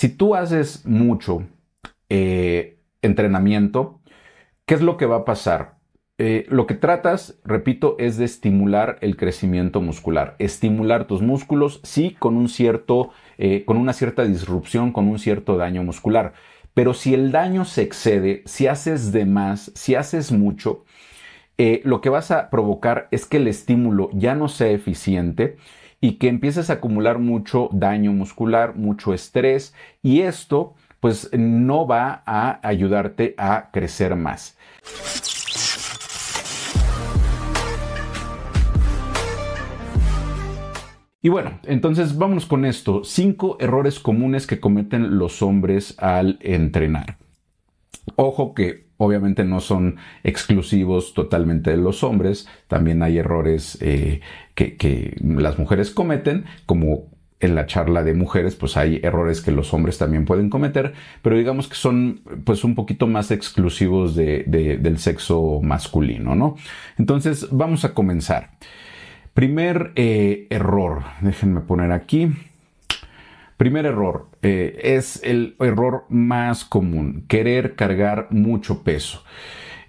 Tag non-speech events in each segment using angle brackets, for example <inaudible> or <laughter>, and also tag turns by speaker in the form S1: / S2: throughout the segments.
S1: Si tú haces mucho eh, entrenamiento, ¿qué es lo que va a pasar? Eh, lo que tratas, repito, es de estimular el crecimiento muscular, estimular tus músculos, sí, con un cierto, eh, con una cierta disrupción, con un cierto daño muscular. Pero si el daño se excede, si haces de más, si haces mucho, lo que vas a provocar es que el estímulo ya no sea eficiente y que empieces a acumular mucho daño muscular, mucho estrés y esto pues no va a ayudarte a crecer más. Y bueno, entonces vámonos con esto. Cinco errores comunes que cometen los hombres al entrenar. Ojo que Obviamente no son exclusivos totalmente de los hombres, también hay errores eh, que, las mujeres cometen, como en la charla de mujeres, pues hay errores que los hombres también pueden cometer, pero digamos que son pues un poquito más exclusivos del sexo masculino, ¿no? Entonces, vamos a comenzar. Primer eh, error, déjenme poner aquí. Primer error, eh, es el error más común, querer cargar mucho peso.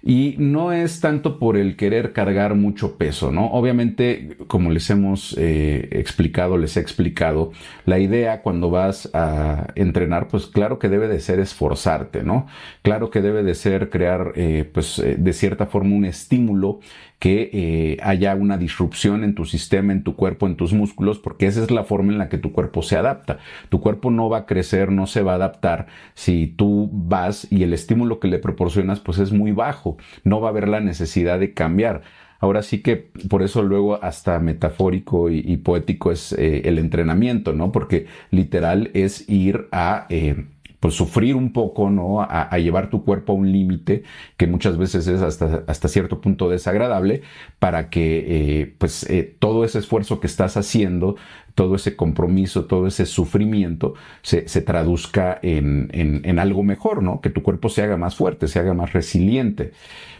S1: Y no es tanto por el querer cargar mucho peso, ¿no? Obviamente, como les hemos eh, explicado, les he explicado, la idea cuando vas a entrenar, pues claro que debe de ser esforzarte, ¿no? Claro que debe de ser crear, eh, pues de cierta forma, un estímulo que eh, haya una disrupción en tu sistema, en tu cuerpo, en tus músculos, porque esa es la forma en la que tu cuerpo se adapta. Tu cuerpo no va a crecer, no se va a adaptar si tú vas y el estímulo que le proporcionas pues es muy bajo, no va a haber la necesidad de cambiar. Ahora sí que por eso luego hasta metafórico y, poético es eh, el entrenamiento, ¿no? Porque literal es ir a... Eh, pues sufrir un poco, ¿no? A, llevar tu cuerpo a un límite que muchas veces es hasta, hasta cierto punto desagradable para que eh, pues eh, todo ese esfuerzo que estás haciendo, todo ese compromiso, todo ese sufrimiento se, traduzca en, algo mejor, ¿no? Que tu cuerpo se haga más fuerte, se haga más resiliente.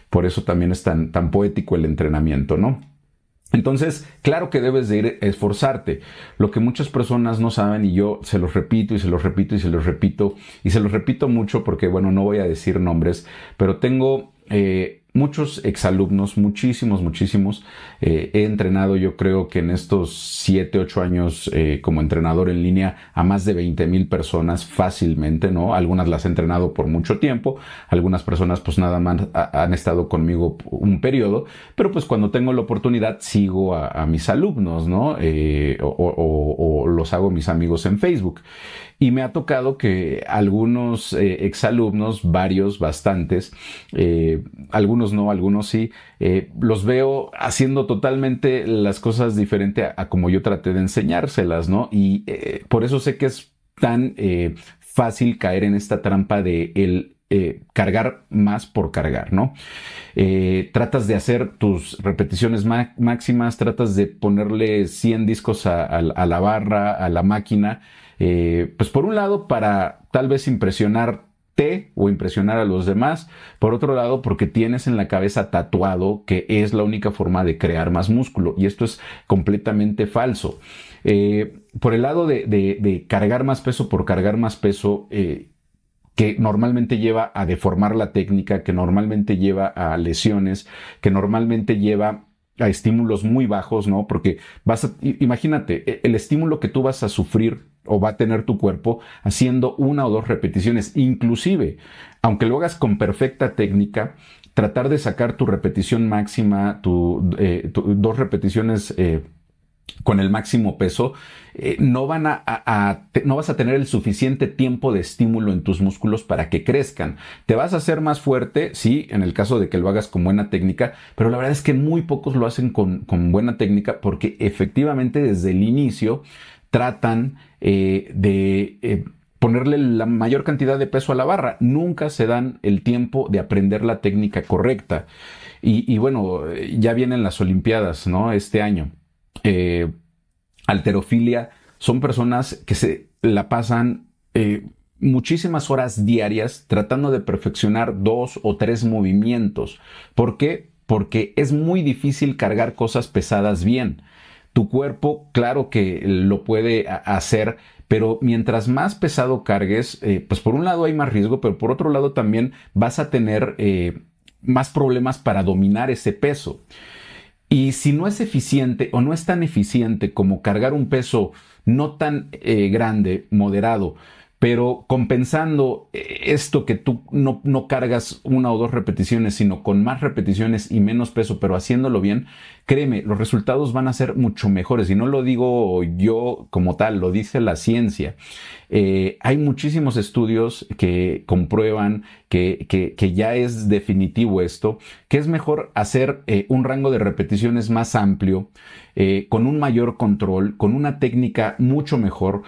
S1: Por eso también es tan, tan poético el entrenamiento, ¿no? Entonces, claro que debes de ir esforzarte. Lo que muchas personas no saben y yo se los repito y se los repito y se los repito y se los repito mucho porque, bueno, no voy a decir nombres, pero tengo eh, muchos exalumnos, muchísimos, muchísimos. Eh, he entrenado yo creo que en estos 7, 8 años eh, como entrenador en línea a más de 20 mil personas fácilmente, ¿no? Algunas las he entrenado por mucho tiempo, algunas personas pues nada más han estado conmigo un periodo, pero pues cuando tengo la oportunidad sigo a, mis alumnos, ¿no? Eh, o, o, o, los hago mis amigos en Facebook. Y me ha tocado que algunos eh, exalumnos, varios, bastantes, eh, algunos no, algunos sí, eh, los veo haciendo totalmente las cosas diferente a, como yo traté de enseñárselas, ¿no? Y por eso sé que es tan fácil caer en esta trampa de el cargar más por cargar, ¿no? tratas de hacer tus repeticiones máximas, tratas de ponerle 100 discos a, la barra, a la máquina, eh, pues por un lado, para tal vez impresionarte o impresionar a los demás, por otro lado, porque tienes en la cabeza tatuado que es la única forma de crear más músculo, y esto es completamente falso. Eh, por el lado de, cargar más peso por cargar más peso, eh, que normalmente lleva a deformar la técnica, que normalmente lleva a lesiones, que normalmente lleva a estímulos muy bajos, ¿no? Porque vas imagínate, e, el estímulo que tú vas a sufrir o va a tener tu cuerpo haciendo una o dos repeticiones. Inclusive, aunque lo hagas con perfecta técnica, tratar de sacar tu repetición máxima, tu, eh, dos repeticiones eh, con el máximo peso, eh, no, van a, no vas a tener el suficiente tiempo de estímulo en tus músculos para que crezcan. Te vas a hacer más fuerte, sí, en el caso de que lo hagas con buena técnica, pero la verdad es que muy pocos lo hacen con buena técnica porque efectivamente desde el inicio tratan eh, de eh, ponerle la mayor cantidad de peso a la barra. Nunca se dan el tiempo de aprender la técnica correcta. Y, bueno, ya vienen las Olimpiadas, ¿no? Este año. Eh, alterofilia son personas que se la pasan muchísimas horas diarias tratando de perfeccionar dos o tres movimientos. ¿Por qué? Porque es muy difícil cargar cosas pesadas bien. Tu cuerpo, claro que lo puede hacer, pero mientras más pesado cargues, eh, pues por un lado hay más riesgo, pero por otro lado también vas a tener eh, más problemas para dominar ese peso. Y si no es eficiente o no es tan eficiente como cargar un peso no tan eh, grande, moderado, pero compensando eh, esto que tú no, cargas una o dos repeticiones, sino con más repeticiones y menos peso, pero haciéndolo bien, créeme, los resultados van a ser mucho mejores. Y no lo digo yo como tal, lo dice la ciencia. Eh, hay muchísimos estudios que comprueban que, ya es definitivo esto, que es mejor hacer eh, un rango de repeticiones más amplio, con un mayor control, con una técnica mucho mejor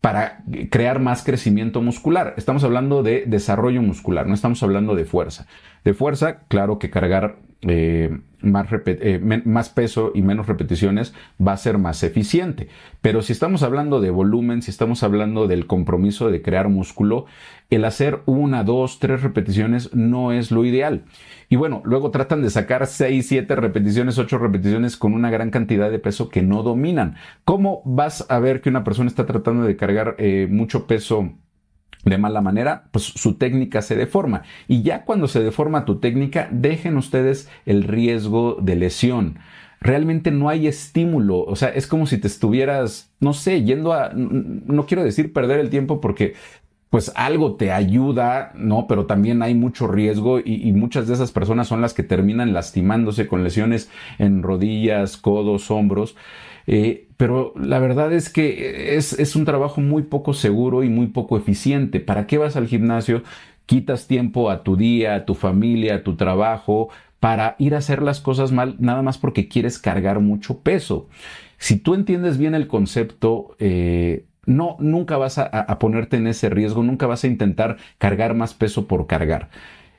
S1: para crear más crecimiento muscular. Estamos hablando de desarrollo muscular, no estamos hablando de fuerza. De fuerza, claro que cargar eh, eh, más, peso y menos repeticiones va a ser más eficiente. Pero si estamos hablando de volumen, si estamos hablando del compromiso de crear músculo, el hacer una, dos, tres repeticiones no es lo ideal. Y bueno, luego tratan de sacar seis, siete repeticiones, ocho repeticiones con una gran cantidad de peso que no dominan. ¿Cómo vas a ver que una persona está tratando de cargar eh, mucho peso? de mala manera, pues su técnica se deforma. Y ya cuando se deforma tu técnica, dejen ustedes el riesgo de lesión. Realmente no hay estímulo, o sea, es como si te estuvieras, no sé, yendo a, no quiero decir perder el tiempo porque pues algo te ayuda, ¿no? Pero también hay mucho riesgo y, y, muchas de esas personas son las que terminan lastimándose con lesiones en rodillas, codos, hombros. Eh, pero la verdad es que es, un trabajo muy poco seguro y muy poco eficiente. ¿Para qué vas al gimnasio? Quitas tiempo a tu día, a tu familia, a tu trabajo, para ir a hacer las cosas mal, nada más porque quieres cargar mucho peso. Si tú entiendes bien el concepto, eh, no, nunca vas a, ponerte en ese riesgo, nunca vas a intentar cargar más peso por cargar.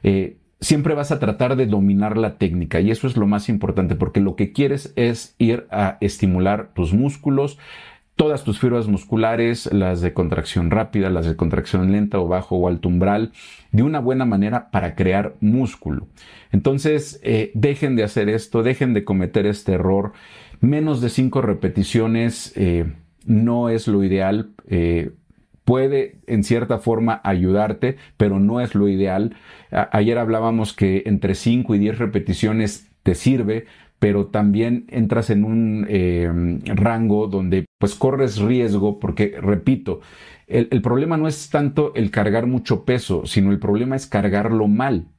S1: Eh, siempre vas a tratar de dominar la técnica y eso es lo más importante porque lo que quieres es ir a estimular tus músculos, todas tus fibras musculares, las de contracción rápida, las de contracción lenta o bajo o alto umbral, de una buena manera para crear músculo. Entonces, eh, dejen de hacer esto, dejen de cometer este error. Menos de cinco repeticiones eh, no es lo ideal. Eh, puede en cierta forma ayudarte, pero no es lo ideal. ayer hablábamos que entre 5 y 10 repeticiones te sirve, pero también entras en un em, rango donde pues corres riesgo porque, repito, el, problema no es tanto el cargar mucho peso, sino el problema es cargarlo mal.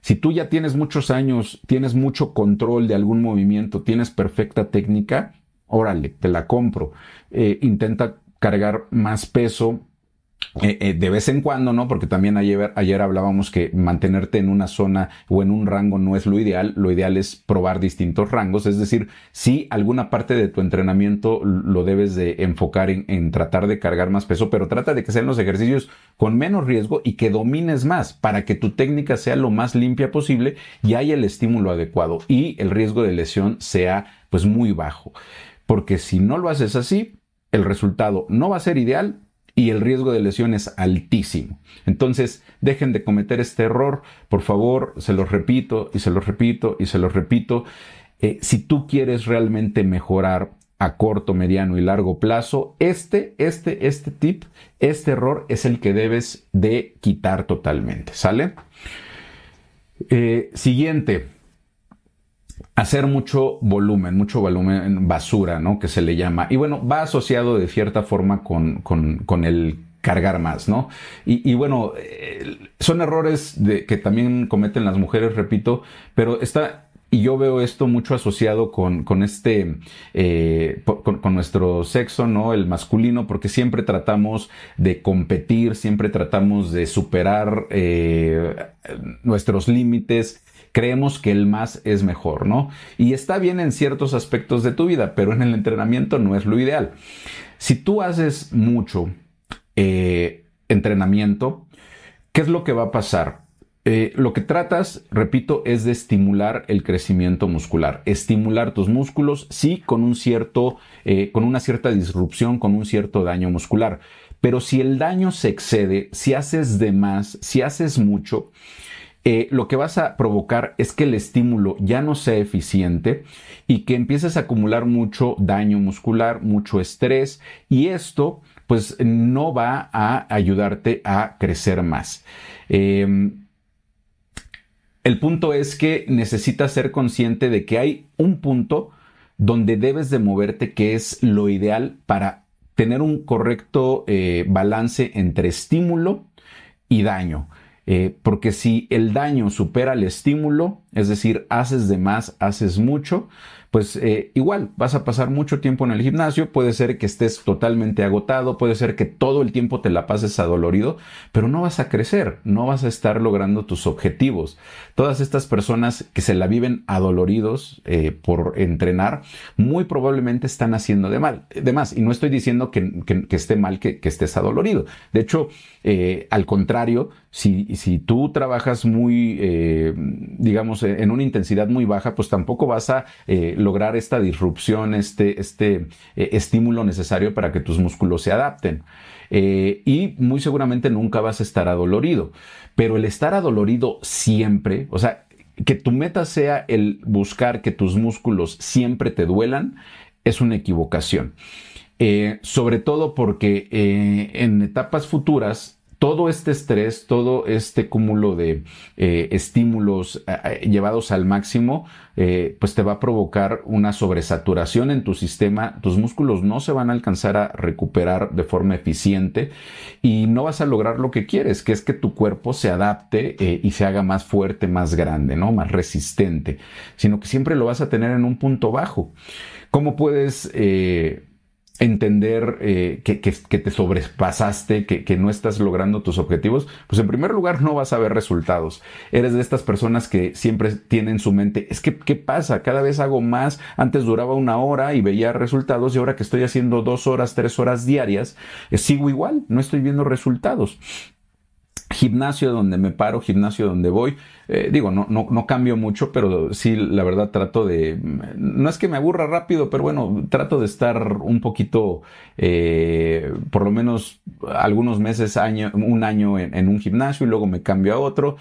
S1: Si tú ya tienes muchos años, tienes mucho control de algún movimiento, tienes perfecta técnica, órale, te la compro. Eh, intenta cargar más peso, eh, eh, de vez en cuando, ¿no? Porque también ayer, ayer hablábamos que mantenerte en una zona o en un rango no es lo ideal, lo ideal es probar distintos rangos, es decir, si alguna parte de tu entrenamiento lo debes de enfocar en, tratar de cargar más peso, pero trata de que sean los ejercicios con menos riesgo y que domines más para que tu técnica sea lo más limpia posible y haya el estímulo adecuado y el riesgo de lesión sea pues muy bajo. Porque si no lo haces así, el resultado no va a ser ideal, y el riesgo de lesión es altísimo. Entonces, dejen de cometer este error, por favor, se los repito y se los repito y se los repito. Eh, si tú quieres realmente mejorar a corto, mediano y largo plazo, este, este, este tip, este error es el que debes de quitar totalmente, ¿sale? Eh, siguiente, hacer mucho volumen, mucho volumen basura, ¿no? Que se le llama. Y bueno, va asociado de cierta forma con, el cargar más, ¿no? Y, bueno, eh, son errores de, que también cometen las mujeres, repito, pero está y yo veo esto mucho asociado con, este, eh, con, nuestro sexo, ¿no? El masculino, porque siempre tratamos de competir, siempre tratamos de superar eh, nuestros límites, creemos que el más es mejor, ¿no? Y está bien en ciertos aspectos de tu vida, pero en el entrenamiento no es lo ideal. Si tú haces mucho eh, entrenamiento, ¿qué es lo que va a pasar? Eh, lo que tratas, repito, es de estimular el crecimiento muscular, estimular tus músculos, sí, con un cierto, eh, con una cierta disrupción, con un cierto daño muscular. Pero si el daño se excede, si haces de más, si haces mucho, eh, lo que vas a provocar es que el estímulo ya no sea eficiente y que empieces a acumular mucho daño muscular, mucho estrés y esto pues no va a ayudarte a crecer más. Em, el punto es que necesitas ser consciente de que hay un punto donde debes de moverte que es lo ideal para tener un correcto eh, balance entre estímulo y daño. Eh, porque si el daño supera el estímulo, es decir, haces de más, haces mucho, pues eh, igual vas a pasar mucho tiempo en el gimnasio, puede ser que estés totalmente agotado, puede ser que todo el tiempo te la pases adolorido, pero no vas a crecer, no vas a estar logrando tus objetivos. Todas estas personas que se la viven adoloridos eh, por entrenar, muy probablemente están haciendo de mal, de Y no estoy diciendo que, esté mal que, estés adolorido. De hecho, eh, al contrario, si, si, tú trabajas muy, digamos, en una intensidad muy baja, pues tampoco vas a lograr esta disrupción, este, este eh, estímulo necesario para que tus músculos se adapten. Eh, y muy seguramente nunca vas a estar adolorido. Pero el estar adolorido siempre, o sea, que tu meta sea el buscar que tus músculos siempre te duelan, es una equivocación. Eh, sobre todo porque en etapas futuras todo este estrés, todo este cúmulo de eh, estímulos eh, eh, llevados al máximo, pues te va a provocar una sobresaturación en tu sistema, tus músculos no se van a alcanzar a recuperar de forma eficiente y no vas a lograr lo que quieres, que es que tu cuerpo se adapte y se haga más fuerte, más grande, ¿no? Más resistente, sino que siempre lo vas a tener en un punto bajo. ¿Cómo puedes entender eh, que, que, te sobrepasaste, que, que, no estás logrando tus objetivos, pues en primer lugar no vas a ver resultados. Eres de estas personas que siempre tienen en su mente, es que, ¿qué pasa? Cada vez hago más, antes duraba una hora y veía resultados y ahora que estoy haciendo dos horas, tres horas diarias, eh, sigo igual, no estoy viendo resultados gimnasio donde me paro, gimnasio donde voy. Eh, digo, no, no, no, cambio mucho, pero sí, la verdad trato de, no es que me aburra rápido, pero bueno, trato de estar un poquito, eh, por lo menos algunos meses, año, un año en, en, un gimnasio y luego me cambio a otro,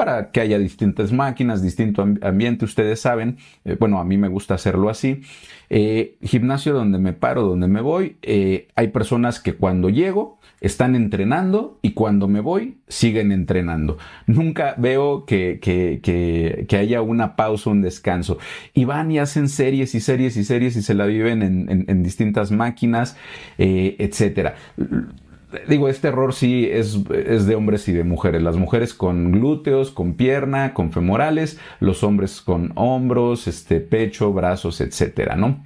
S1: para que haya distintas máquinas, distinto ambiente, ustedes saben, eh, bueno, a mí me gusta hacerlo así. Eh, gimnasio donde me paro, donde me voy, eh, hay personas que cuando llego están entrenando y cuando me voy siguen entrenando. Nunca veo que, haya una pausa, un descanso. Y van y hacen series y series y series y se la viven en, distintas máquinas, etcétera digo, este error sí es, es, de hombres y de mujeres. Las mujeres con glúteos, con pierna, con femorales, los hombres con hombros, este, pecho, brazos, etcétera, ¿no?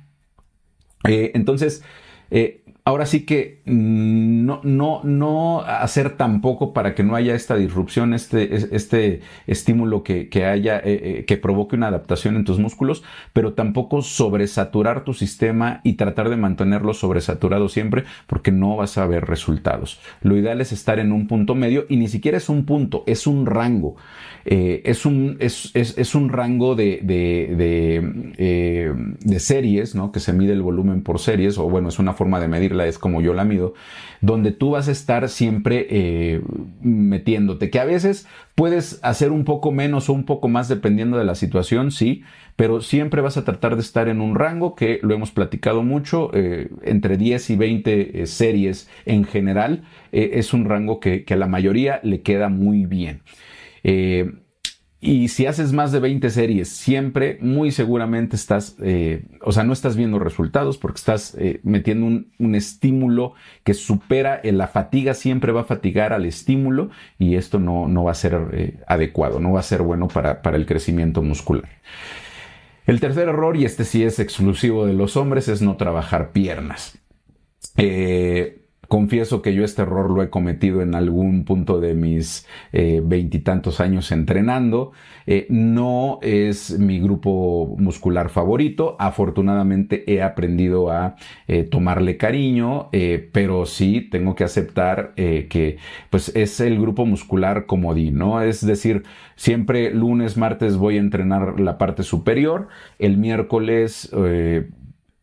S1: Eh, entonces, eh, ahora sí que no, no, no hacer tampoco para que no haya esta disrupción, este, este estímulo que, haya, eh, eh, que provoque una adaptación en tus músculos, pero tampoco sobresaturar tu sistema y tratar de mantenerlo sobresaturado siempre porque no vas a ver resultados. Lo ideal es estar en un punto medio y ni siquiera es un punto, es un rango. Eh, es, un, es, un rango eh, de, series, ¿no? Que se mide el volumen por series, o bueno, es una forma de medirla, es como yo la mido, donde tú vas a estar siempre eh, metiéndote, que a veces puedes hacer un poco menos o un poco más dependiendo de la situación, sí, pero siempre vas a tratar de estar en un rango que lo hemos platicado mucho, entre 10 y 20 series en general, es un rango que, que a la mayoría le queda muy bien. Eh, y si haces más de 20 series, siempre muy seguramente estás, eh, o sea, no estás viendo resultados porque estás eh, metiendo un, estímulo que supera, la fatiga siempre va a fatigar al estímulo y esto no, no va a ser adecuado, no va a ser bueno para, el crecimiento muscular. El tercer error, y este sí es exclusivo de los hombres, es no trabajar piernas. Confieso que yo este error lo he cometido en algún punto de mis eh, veintitantos años entrenando. Eh, no es mi grupo muscular favorito. Afortunadamente he aprendido a eh, tomarle cariño, pero sí tengo que aceptar que pues es el grupo muscular comodín, ¿no? Es decir, siempre lunes, martes voy a entrenar la parte superior. El miércoles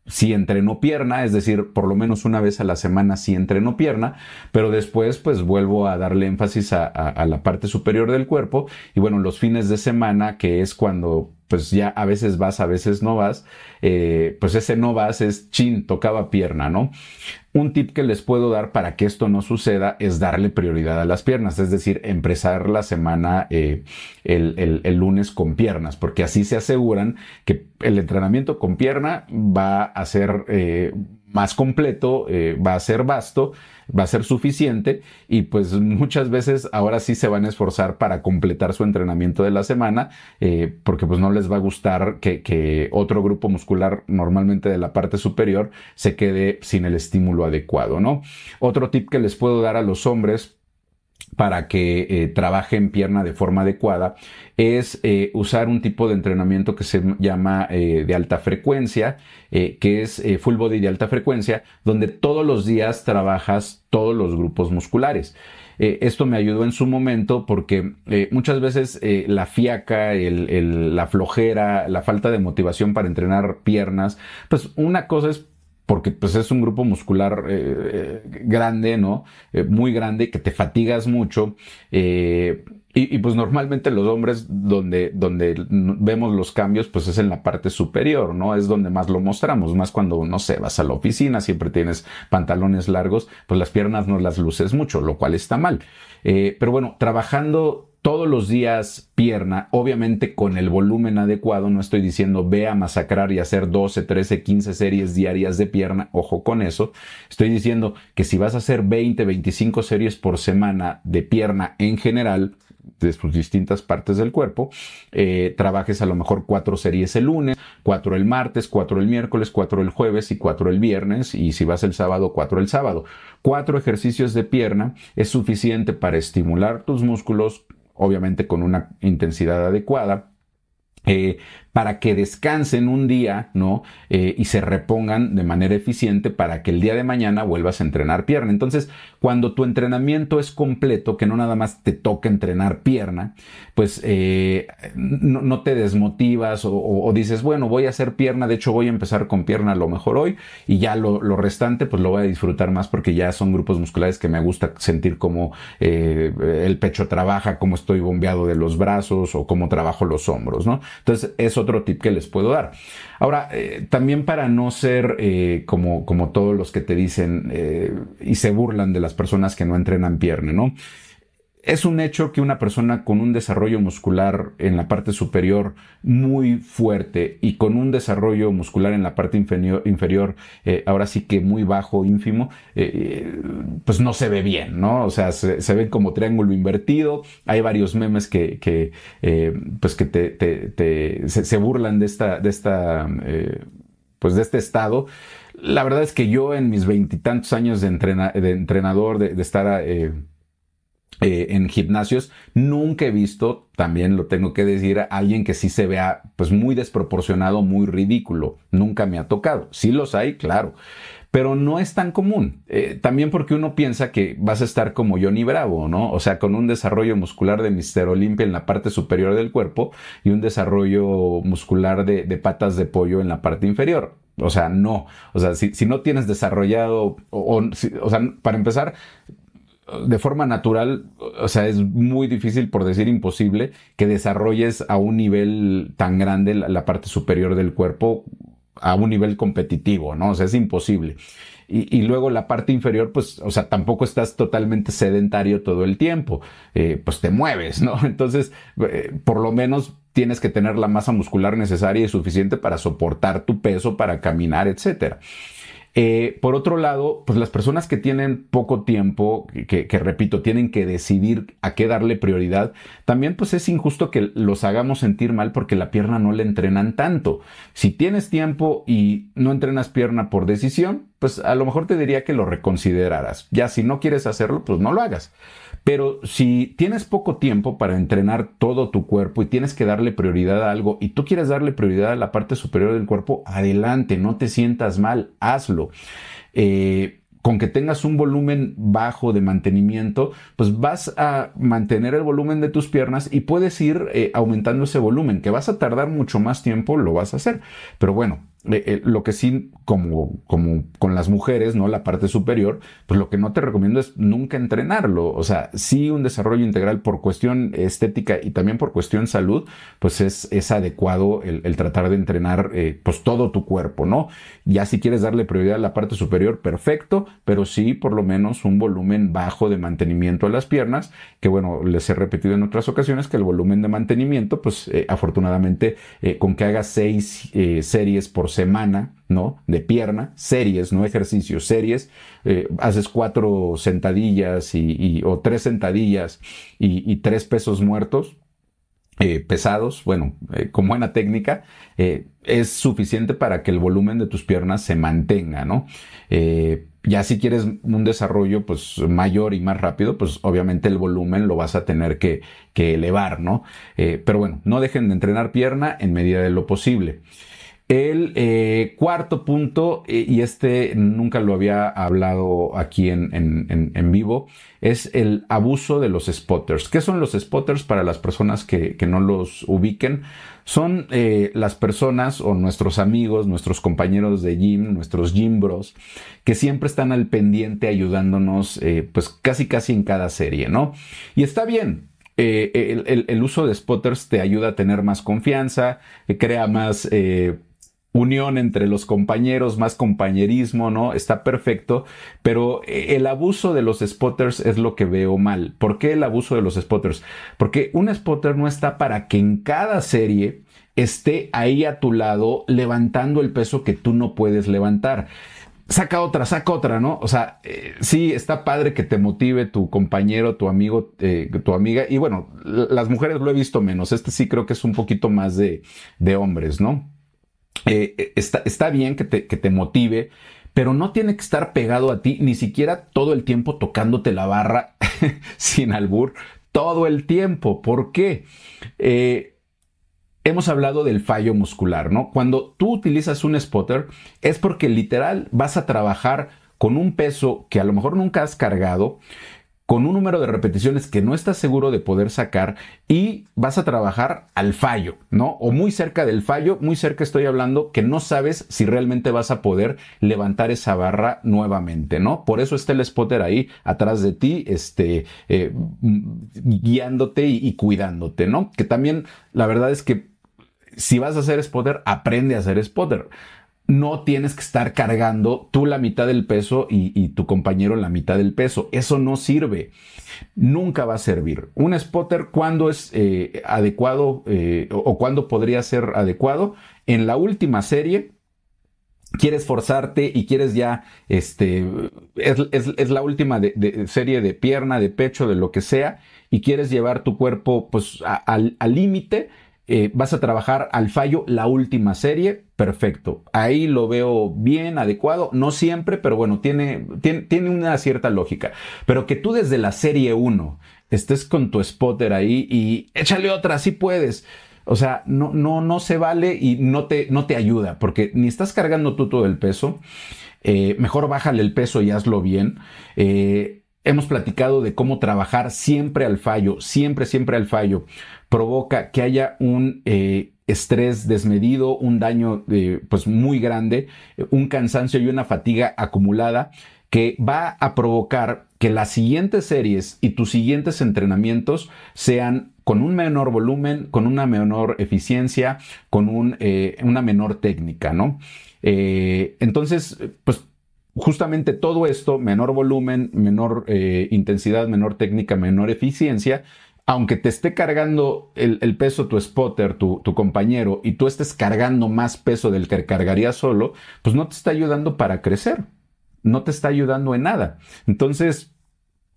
S1: si entreno pierna, es decir, por lo menos una vez a la semana si entreno pierna, pero después pues vuelvo a darle énfasis a, a la parte superior del cuerpo y bueno, los fines de semana, que es cuando pues ya a veces vas, a veces no vas, eh, pues ese no vas es chin, tocaba pierna, ¿no? Un tip que les puedo dar para que esto no suceda es darle prioridad a las piernas, es decir, empezar la semana eh, el, lunes con piernas, porque así se aseguran que el entrenamiento con pierna va a ser... Eh, más completo, eh, va a ser vasto, va a ser suficiente y pues muchas veces ahora sí se van a esforzar para completar su entrenamiento de la semana eh, porque pues no les va a gustar que, que, otro grupo muscular normalmente de la parte superior se quede sin el estímulo adecuado, ¿no? Otro tip que les puedo dar a los hombres para que eh, trabaje en pierna de forma adecuada es eh, usar un tipo de entrenamiento que se llama eh, de alta frecuencia, que es full body de alta frecuencia, donde todos los días trabajas todos los grupos musculares. esto me ayudó en su momento porque muchas veces la fiaca, la flojera, la falta de motivación para entrenar piernas, pues una cosa es porque pues es un grupo muscular eh, eh, grande, ¿no? Eh, muy grande, que te fatigas mucho. y, pues normalmente los hombres donde, donde vemos los cambios, pues es en la parte superior, ¿no? Es donde más lo mostramos, más cuando, no sé, vas a la oficina, siempre tienes pantalones largos, pues las piernas no las luces mucho, lo cual está mal. pero bueno, trabajando todos los días pierna, obviamente con el volumen adecuado, no estoy diciendo ve a masacrar y hacer 12, 13, 15 series diarias de pierna, ojo con eso, estoy diciendo que si vas a hacer 20, 25 series por semana de pierna en general, de sus distintas partes del cuerpo, eh, trabajes a lo mejor cuatro series el lunes, cuatro el martes, cuatro el miércoles, cuatro el jueves y cuatro el viernes, y si vas el sábado, cuatro el sábado. Cuatro ejercicios de pierna es suficiente para estimular tus músculos, obviamente con una intensidad adecuada eh, para que descansen un día, ¿no? Eh, y se repongan de manera eficiente para que el día de mañana vuelvas a entrenar pierna. Entonces, cuando tu entrenamiento es completo, que no nada más te toca entrenar pierna, pues eh, no, te desmotivas o, dices, bueno, voy a hacer pierna, de hecho voy a empezar con pierna a lo mejor hoy y ya lo, lo restante pues lo voy a disfrutar más porque ya son grupos musculares que me gusta sentir cómo el pecho trabaja, cómo estoy bombeado de los brazos o cómo trabajo los hombros, ¿no? Entonces es otro tip que les puedo dar. Ahora, eh, también para no ser eh, como, como todos los que te dicen eh, y se burlan de las personas que no entrenan pierne, ¿no? es un hecho que una persona con un desarrollo muscular en la parte superior muy fuerte y con un desarrollo muscular en la parte inferior, eh, ahora sí que muy bajo, ínfimo, eh, pues no se ve bien, ¿no? O sea, se, ve como triángulo invertido. Hay varios memes que, eh, pues que te, se, burlan de esta, de esta, pues de este estado la verdad es que yo en mis veintitantos años de, entrenador, de, estar eh, en gimnasios. Nunca he visto, también lo tengo que decir, a alguien que sí se vea pues muy desproporcionado, muy ridículo. Nunca me ha tocado. Sí los hay, claro. Pero no es tan común. Eh, también porque uno piensa que vas a estar como Johnny Bravo, ¿no? O sea, con un desarrollo muscular de Mister Olimpia en la parte superior del cuerpo y un desarrollo muscular de, patas de pollo en la parte inferior. O sea, no. O sea, si, no tienes desarrollado, o sea, para empezar, de forma natural, o sea, es muy difícil, por decir imposible, que desarrolles a un nivel tan grande la, parte superior del cuerpo a un nivel competitivo, ¿no? O sea, es imposible. Y, luego la parte inferior, pues, o sea, tampoco estás totalmente sedentario todo el tiempo, eh, pues te mueves, ¿no? <laughs> Entonces, eh, por lo menos tienes que tener la masa muscular necesaria y suficiente para soportar tu peso, para caminar, etcétera. Eh, por otro lado, pues las personas que tienen poco tiempo, que, que, repito, tienen que decidir a qué darle prioridad, también pues es injusto que los hagamos sentir mal porque la pierna no le entrenan tanto. Si tienes tiempo y no entrenas pierna por decisión, pues a lo mejor te diría que lo reconsideraras. Ya si no quieres hacerlo, pues no lo hagas. Pero si tienes poco tiempo para entrenar todo tu cuerpo y tienes que darle prioridad a algo y tú quieres darle prioridad a la parte superior del cuerpo, adelante, no te sientas mal, hazlo. Eh, con que tengas un volumen bajo de mantenimiento, pues vas a mantener el volumen de tus piernas y puedes ir eh, aumentando ese volumen, que vas a tardar mucho más tiempo, lo vas a hacer. Pero bueno, eh, eh, lo que sí, como, como con las mujeres, ¿no? La parte superior, pues lo que no te recomiendo es nunca entrenarlo. O sea, sí un desarrollo integral por cuestión estética y también por cuestión salud, pues es, es adecuado el, tratar de entrenar eh, pues todo tu cuerpo, ¿no? Ya si quieres darle prioridad a la parte superior, perfecto, pero sí por lo menos un volumen bajo de mantenimiento a las piernas, que bueno, les he repetido en otras ocasiones que el volumen de mantenimiento, pues afortunadamente con que hagas seis series por semana, ¿no? De pierna, series, no ejercicios, series, eh, haces cuatro sentadillas y, o tres sentadillas y, tres pesos muertos, eh, pesados, bueno, eh, con buena técnica, es suficiente para que el volumen de tus piernas se mantenga, ¿no? ya si quieres un desarrollo pues mayor y más rápido, pues obviamente el volumen lo vas a tener que, que elevar, ¿no? pero bueno, no dejen de entrenar pierna en medida de lo posible. El eh, cuarto punto, eh, y este nunca lo había hablado aquí en, vivo, es el abuso de los spotters. ¿Qué son los spotters para las personas que, no los ubiquen? Son eh, las personas o nuestros amigos, nuestros compañeros de gym, nuestros gym bros, que siempre están al pendiente ayudándonos, pues casi casi en cada serie, ¿no? Y está bien, el, uso de spotters te ayuda a tener más confianza, crea más unión entre los compañeros, más compañerismo, ¿no? Está perfecto, pero eh, el abuso de los spotters es lo que veo mal. ¿Por qué el abuso de los spotters? Porque un spotter no está para que en cada serie esté ahí a tu lado levantando el peso que tú no puedes levantar saca otra, saca otra, ¿no? O sea, eh, sí, está padre que te motive tu compañero, tu amigo, eh, tu amiga. Y bueno, las mujeres lo he visto menos. Este sí creo que es un poquito más de, de hombres, ¿no? Eh, eh, está, bien que te, motive, pero no tiene que estar pegado a ti, ni siquiera todo el tiempo tocándote la barra <laughs> sin albur, todo el tiempo. ¿Por qué? Eh, hemos hablado del fallo muscular, ¿no? Cuando tú utilizas un spotter es porque literal vas a trabajar con un peso que a lo mejor nunca has cargado, con un número de repeticiones que no estás seguro de poder sacar y vas a trabajar al fallo, ¿no? O muy cerca del fallo, muy cerca estoy hablando que no sabes si realmente vas a poder levantar esa barra nuevamente, ¿no? Por eso está el spotter ahí atrás de ti, este, eh, mm, guiándote y, y cuidándote, ¿no? Que también la verdad es que si vas a hacer spotter, aprende a hacer spotter no tienes que estar cargando tú la mitad del peso y, tu compañero la mitad del peso. Eso no sirve. Nunca va a servir. Un spotter, ¿cuándo es eh, adecuado eh, o cuándo podría ser adecuado? En la última serie, quieres forzarte y quieres ya, este, es, la última serie de pierna, de pecho, de lo que sea, y quieres llevar tu cuerpo pues al límite eh, vas a trabajar al fallo la última serie, perfecto. Ahí lo veo bien, adecuado, no siempre, pero bueno, tiene, tiene, tiene una cierta lógica. Pero que tú desde la serie 1 estés con tu spotter ahí y échale otra, si puedes. O sea, no, no, no se vale y no te, no te ayuda, porque ni estás cargando tú todo el peso, eh, mejor bájale el peso y hazlo bien. Eh, Hemos platicado de cómo trabajar siempre al fallo, siempre, siempre al fallo. Provoca que haya un eh, estrés desmedido, un daño eh, pues muy grande, un cansancio y una fatiga acumulada que va a provocar que las siguientes series y tus siguientes entrenamientos sean con un menor volumen, con una menor eficiencia, con eh, una menor técnica, ¿no? entonces, pues justamente todo esto, menor volumen, menor eh, intensidad, menor técnica, menor eficiencia, aunque te esté cargando el, peso tu spotter, tu, compañero, y tú estés cargando más peso del que cargarías solo, pues no te está ayudando para crecer, no te está ayudando en nada. Entonces,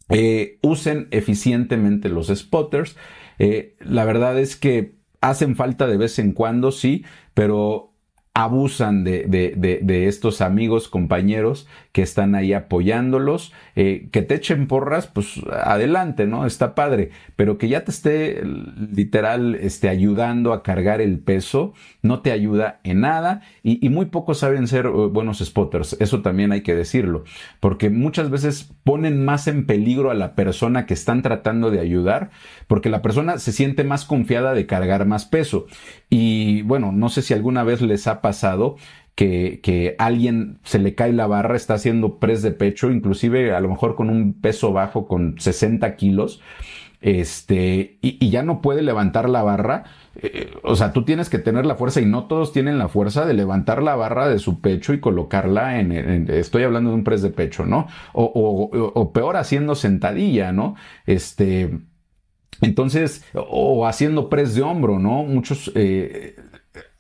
S1: eh, usen eficientemente los spotters. Eh, la verdad es que hacen falta de vez en cuando, sí, pero abusan de, de, de, de estos amigos, compañeros, que están ahí apoyándolos, eh, que te echen porras, pues adelante, ¿no? Está padre, pero que ya te esté literal este, ayudando a cargar el peso, no te ayuda en nada y muy pocos saben ser eh, buenos spotters, eso también hay que decirlo, porque muchas veces ponen más en peligro a la persona que están tratando de ayudar, porque la persona se siente más confiada de cargar más peso. Y bueno, no sé si alguna vez les ha pasado que, alguien se le cae la barra, está haciendo press de pecho, inclusive a lo mejor con un peso bajo, con 60 kilos, este, y, ya no puede levantar la barra. Eh, o sea, tú tienes que tener la fuerza y no todos tienen la fuerza de levantar la barra de su pecho y colocarla en, estoy hablando de un press de pecho, ¿no? O, peor haciendo sentadilla, ¿no? Este, entonces, o haciendo press de hombro, ¿no? Muchos, eh,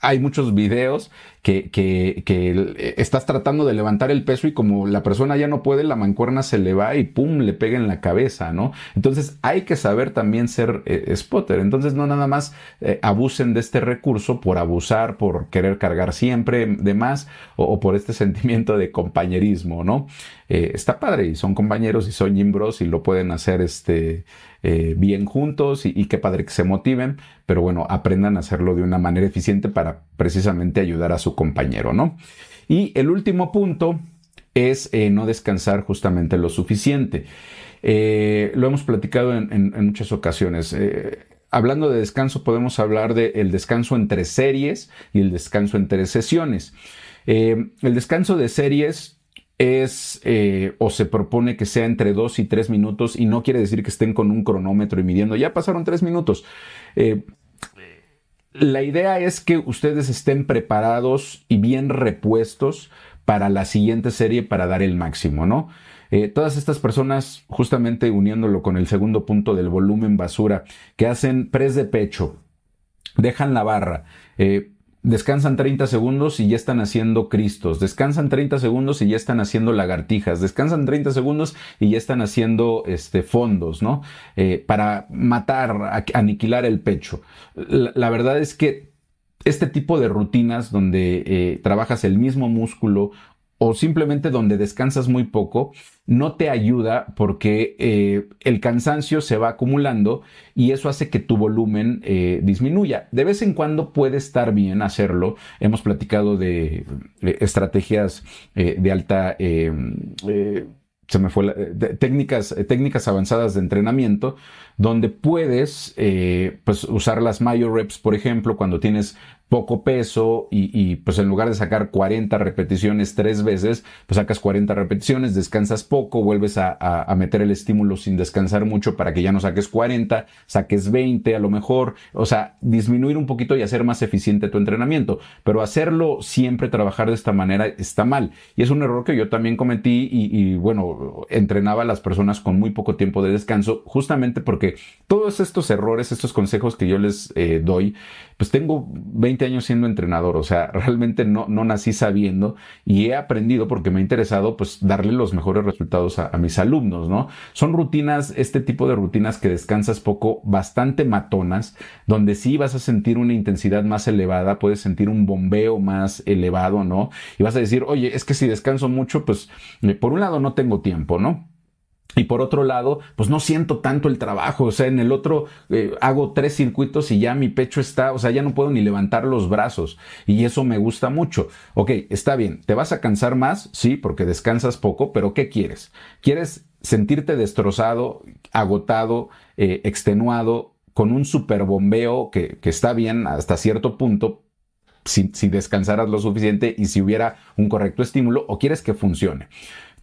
S1: hay muchos videos que, eh, estás tratando de levantar el peso y como la persona ya no puede, la mancuerna se le va y pum, le pega en la cabeza, ¿no? Entonces hay que saber también ser eh, spotter. Entonces no nada más eh, abusen de este recurso por abusar, por querer cargar siempre de más o, por este <laughs> sentimiento de compañerismo, ¿no? está padre y son compañeros y son gym y lo pueden hacer este, bien juntos y, y qué padre que se motiven, pero bueno, aprendan a hacerlo de una manera eficiente para precisamente ayudar a su compañero, ¿no? Y el último punto es eh, no descansar justamente lo suficiente. Eh, lo hemos platicado en, muchas ocasiones. Eh, hablando de descanso, podemos hablar del el descanso entre series y el descanso entre sesiones. el descanso de series es o se propone que sea entre dos y tres minutos y no quiere decir que estén con un cronómetro y midiendo, ya pasaron tres minutos la idea es que ustedes estén preparados y bien repuestos para la siguiente serie para dar el máximo, ¿no? Eh, todas estas personas, justamente uniéndolo con el segundo punto del volumen basura, que hacen pres de pecho, dejan la barra, eh, Descansan 30 segundos y ya están haciendo cristos. Descansan 30 segundos y ya están haciendo lagartijas. Descansan 30 segundos y ya están haciendo este, fondos, ¿no? Eh, para matar, aniquilar el pecho. La, verdad es que este tipo de rutinas donde eh, trabajas el mismo músculo o simplemente donde descansas muy poco, no te ayuda porque eh, el cansancio se va acumulando y eso hace que tu volumen eh, disminuya. De vez en cuando puede estar bien hacerlo. Hemos platicado de, eh, estrategias de alta se me fue técnicas, técnicas avanzadas de entrenamiento, donde puedes pues, usar las mayor reps, por ejemplo, cuando tienes poco peso y, pues en lugar de sacar 40 repeticiones tres veces, pues sacas 40 repeticiones, descansas poco, vuelves a, meter el estímulo sin descansar mucho para que ya no saques 40, saques 20 a lo mejor, o sea, disminuir un poquito y hacer más eficiente tu entrenamiento, pero hacerlo siempre, trabajar de esta manera está mal. Y es un error que yo también cometí y, bueno, entrenaba a las personas con muy poco tiempo de descanso, justamente porque todos estos errores, estos consejos que yo les eh, doy, pues tengo 20 años siendo entrenador, o sea, <laughs> realmente no, no nací sabiendo y he aprendido porque me ha interesado pues darle los mejores resultados a, a mis alumnos, ¿no? Son rutinas, este tipo de rutinas que descansas poco, bastante matonas, donde sí vas a sentir una intensidad más elevada, puedes sentir un bombeo más elevado, ¿no? Y vas a decir, oye, es que si descanso mucho, pues eh, por un lado no tengo tiempo, ¿no? Y por otro lado, pues no siento tanto el trabajo, o sea, en el otro eh, hago tres circuitos y ya mi pecho está, o sea, ya no puedo ni levantar los brazos y eso me gusta mucho. Ok, está bien, ¿te vas a cansar más? Sí, porque descansas poco, pero ¿qué quieres? ¿Quieres sentirte destrozado, agotado, eh, extenuado, con un super bombeo que está bien hasta cierto punto, si, si, descansaras lo suficiente y si hubiera un correcto estímulo o quieres que funcione.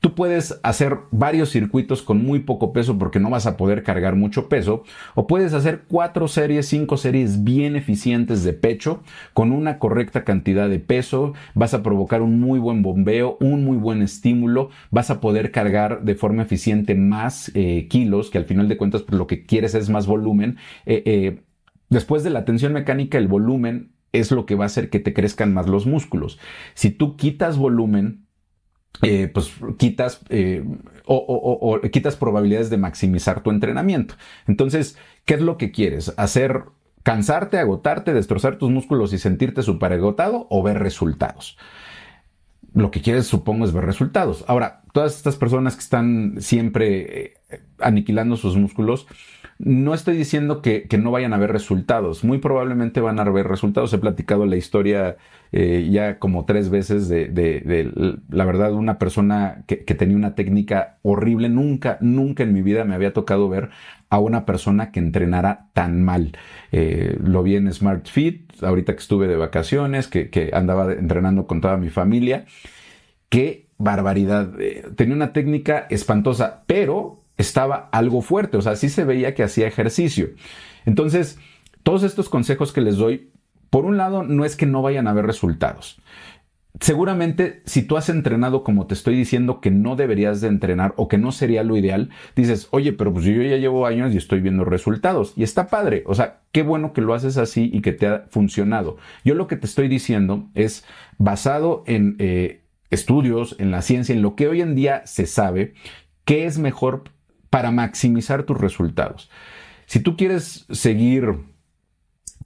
S1: Tú puedes hacer varios circuitos con muy poco peso porque no vas a poder cargar mucho peso. O puedes hacer cuatro series, cinco series bien eficientes de pecho con una correcta cantidad de peso. Vas a provocar un muy buen bombeo, un muy buen estímulo. Vas a poder cargar de forma eficiente más eh, kilos, que al final de cuentas pues, lo que quieres es más volumen. Eh, eh, después de la tensión mecánica, el volumen es lo que va a hacer que te crezcan más los músculos. Si tú quitas volumen, eh, pues quitas eh, o, quitas probabilidades de maximizar tu entrenamiento. Entonces, ¿qué es lo que quieres? ¿Hacer cansarte, agotarte, destrozar tus músculos y sentirte súper agotado o ver resultados? Lo que quieres, supongo, es ver resultados. Ahora, todas estas personas que están siempre eh, aniquilando sus músculos, no estoy diciendo que, no vayan a haber resultados, muy probablemente van a haber resultados. He platicado la historia eh, ya como tres veces de, la verdad, una persona que, tenía una técnica horrible. Nunca, nunca en mi vida me había tocado ver a una persona que entrenara tan mal. Eh, lo vi en Smart Fit, ahorita que estuve de vacaciones, que, andaba entrenando con toda mi familia. Qué barbaridad. Eh, tenía una técnica espantosa, pero estaba algo fuerte, o sea, sí se veía que hacía ejercicio. Entonces, todos estos consejos que les doy, por un lado, no es que no vayan a ver resultados. Seguramente si tú has entrenado como te estoy diciendo que no deberías de entrenar o que no sería lo ideal, dices, oye, pero pues yo ya llevo años y estoy viendo resultados y está padre, o sea, qué bueno que lo haces así y que te ha funcionado. Yo lo que te estoy diciendo es basado en eh, estudios, en la ciencia, en lo que hoy en día se sabe, qué es mejor para maximizar tus resultados. Si tú quieres seguir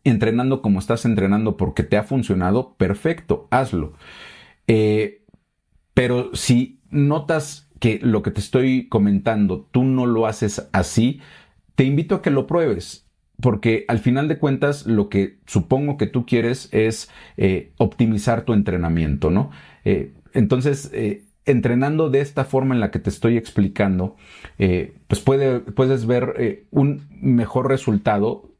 S1: entrenando como estás entrenando porque te ha funcionado, perfecto, hazlo. Eh, pero si notas que lo que te estoy comentando tú no lo haces así, te invito a que lo pruebes. Porque al final de cuentas, lo que supongo que tú quieres es eh, optimizar tu entrenamiento, ¿no? Eh, entonces, entrenando de esta forma en la que te estoy explicando, eh, pues puedes ver eh, un mejor resultado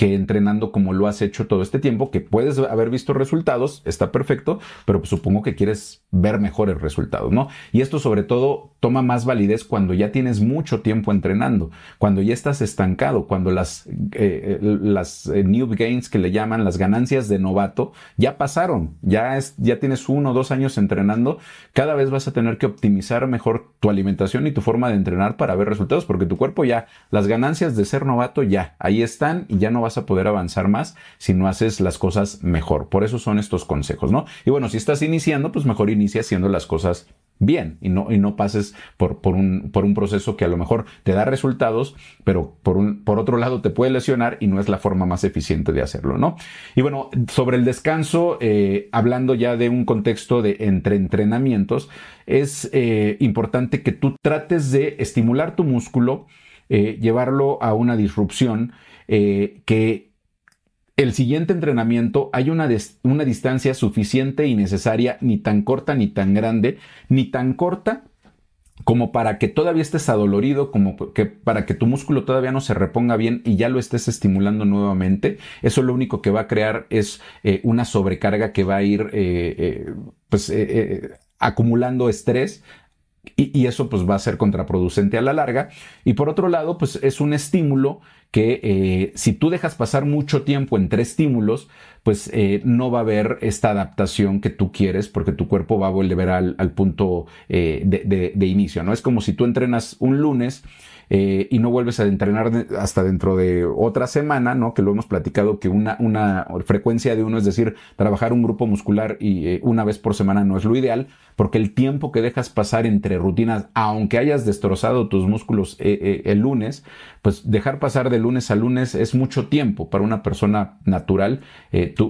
S1: que entrenando como lo has hecho todo este tiempo, que puedes haber visto resultados, está perfecto, pero pues supongo que quieres ver mejores resultados, ¿no? Y esto sobre todo toma más validez cuando ya tienes mucho tiempo entrenando, cuando ya estás estancado, cuando las, eh, eh, las eh, new gains que le llaman, las ganancias de novato, ya pasaron, ya, ya tienes uno o dos años entrenando, cada vez vas a tener que optimizar mejor tu alimentación y tu forma de entrenar para ver resultados, porque tu cuerpo ya, las ganancias de ser novato ya, ahí están y ya no vas vas a poder avanzar más si no haces las cosas mejor. Por eso son estos consejos, ¿no? Y bueno, si estás iniciando, pues mejor inicia haciendo las cosas bien y no, y no pases por, por, un, por, un, proceso que a lo mejor te da resultados, pero por, un, por otro lado te puede lesionar y no es la forma más eficiente de hacerlo, ¿no? Y bueno, sobre el descanso, eh, hablando ya de un contexto de entre entrenamientos, es eh, importante que tú trates de estimular tu músculo, eh, llevarlo a una disrupción eh, que el siguiente entrenamiento hay una, una distancia suficiente y necesaria, ni tan corta ni tan grande, ni tan corta como para que todavía estés adolorido, como que para que tu músculo todavía no se reponga bien y ya lo estés estimulando nuevamente, eso lo único que va a crear es eh, una sobrecarga que va a ir pues, acumulando estrés y, eso pues va a ser contraproducente a la larga. Y por otro lado, pues es un estímulo que eh, si tú dejas pasar mucho tiempo entre estímulos, pues eh, no va a haber esta adaptación que tú quieres porque tu cuerpo va a volver al, punto eh, de, de, inicio, ¿no? Es como si tú entrenas un lunes eh, y no vuelves a entrenar hasta dentro de otra semana, ¿no? Que lo hemos platicado que una, una frecuencia de uno, es decir, trabajar un grupo muscular y eh, una vez por semana no es lo ideal, porque el tiempo que dejas pasar entre rutinas, aunque hayas destrozado tus músculos eh, el lunes, pues dejar pasar de lunes a lunes es mucho tiempo para una persona natural.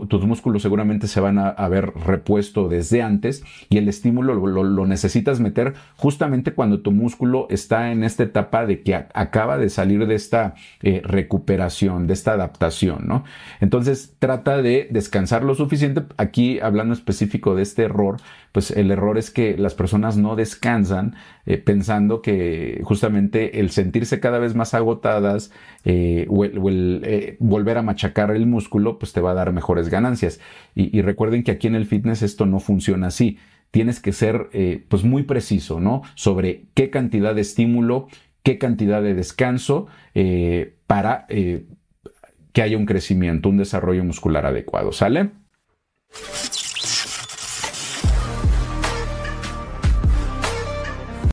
S1: tus músculos seguramente se van a haber repuesto desde antes y el estímulo lo, necesitas meter justamente cuando tu músculo está en esta etapa de que acaba de salir de esta eh, recuperación, de esta adaptación, ¿no? Entonces trata de descansar lo suficiente. Aquí, hablando específico de este error, pues el error es que las personas no descansan eh, pensando que justamente el sentirse cada vez más agotadas eh, o el, volver a machacar el músculo, pues te va a dar mejores ganancias. y, recuerden que aquí en el fitness esto no funciona así tienes que ser pues muy preciso, ¿no? Sobre qué cantidad de estímulo qué cantidad de descanso eh, para eh, que haya un crecimiento, un desarrollo muscular adecuado. ¿Sale?